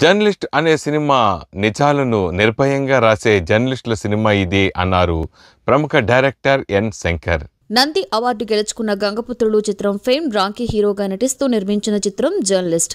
journalist అనే cinema నిజాలను నిర్భయంగా రాసే జర్నలిస్టుల సినిమా ఇది అన్నారు ప్రముఖ director N Shankar Nandi award గెలుచుకున్న గంగపుత్రుడు చిత్రం ఫేమ్ రాంకీ హీరోగా నటిస్తూ నిర్మించిన చిత్రం జర్నలిస్ట్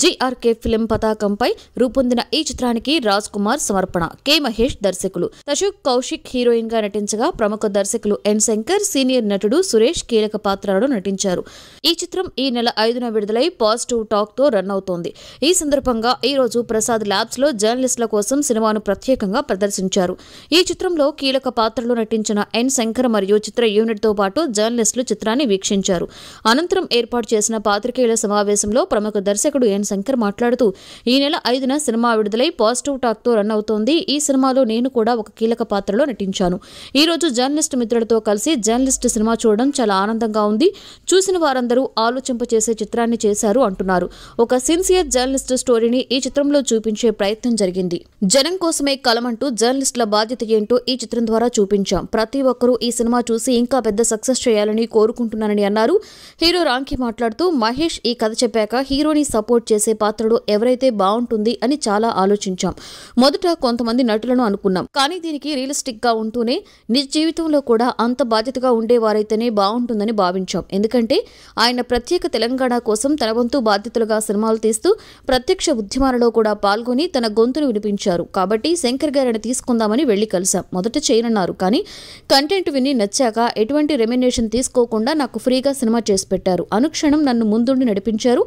జీఆర్కే ఫిలిం పతాకంపై రూపొందిన ఈ చిత్రానికి రాజ్ కుమార్ సమర్పణ కె మహేష్ దర్శకులు తశుక్ కౌశిక్ హీరోయిన్ గా నటించగా ప్రముఖ దర్శకులు ఎన్ శంకర్ సీనియర్ నటుడు సురేష్ కీలక పాత్రలో నటించారు ఈ చిత్రం ఈ నెల ఐదున విడుదలై పాజిటివ్ టాక్ తో రన్ అవుతోంది ఈ సందర్భంగా ఈ రోజు ప్రసాద్ ల్యాబ్స్ లో జర్నలిస్టుల కోసం సినిమాను ప్రత్యేకంగా ప్రదర్శించారు ఈ చిత్రంలో కీలక పాత్రలో నటించిన ఎన్ శంకర్ మరియు చిత్ర యూనిట్ తో పాటు జర్నలిస్టులు చిత్రాన్ని వీక్షించారు అనంతరం ఏర్పాటు చేసిన పాత్రికేయుల సమావేశంలో ప్రముఖ దర్శకుడు ఎన్ శంకర్ మాట్లాడుతూ ఈ నెల ఐదున సినిమా విడుదలై పాజిటివ్ టాక్ తో రన్ అవుతోంది ఈ సినిమాలో నేను కూడా ఒక కీలక పాత్రలో నటించాను ఈ రోజు జర్నలిస్ట్ మిత్రులతో కలిసి జర్నలిస్ట్ సినిమా చూడడం చాలా ఆనందంగా ఉంది చూసిన వారందరూ ఆలోచింప చేసే చిత్రాన్ని చేశారు అంటున్నారు ఒక సిన్సియర్ జర్నలిస్ట్ స్టోరీని ఈ చిత్రంలో చూపించే ప్రయత్నం జరిగింది జనం కోసమే కలమంటూ జర్నలిస్టుల బాధ్యత ఏంటో ఈ చిత్రం ద్వారా చూపించాం ప్రతి ఒక్కరూ ఈ సినిమా చూసి ఇంకా పెద్ద సక్సెస్ చేయాలని కోరుకుంటున్నానని అన్నారు హీరో రామ్కి మాట్లాడుతూ మహేష్ ఈ కథ చెప్పాక హీరోని సపోర్ట్ చేసే పాత్రలో ఎవరైతే బాగుంటుంది అని చాలా ఆలోచించాం మొదట కొంతమంది నటులను అనుకున్నాం కానీ దీనికి రియలిస్టిక్గా ఉంటూనే నిజ జీవితంలో కూడా అంత బాధ్యతగా ఉండేవారైతేనే బాగుంటుందని భావించాం ఎందుకంటే ఆయన ప్రత్యేక తెలంగాణ కోసం తన వంతు బాధ్యతలుగా సినిమాలు తీస్తూ ప్రత్యక్ష ఉద్యమాలలో కూడా పాల్గొని తన గొంతును వినిపించారు కాబట్టి శంకర్ గారిని తీసుకుందామని వెళ్లి కలిశాం మొదట చేయనన్నారు కానీ కంటెంట్ విని నచ్చాక ఎటువంటి రెమ్యునేషన్ తీసుకోకుండా నాకు ఫ్రీగా సినిమా చేసి పెట్టారు అనుక్షణం నన్ను ముందుండి నడిపించారు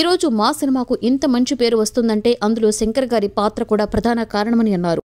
ఈరోజు మా సినిమాకు ఇంత మంచి పేరు వస్తుందంటే అందులో శంకర్ గారి పాత్ర కూడా ప్రధాన కారణమని అన్నారు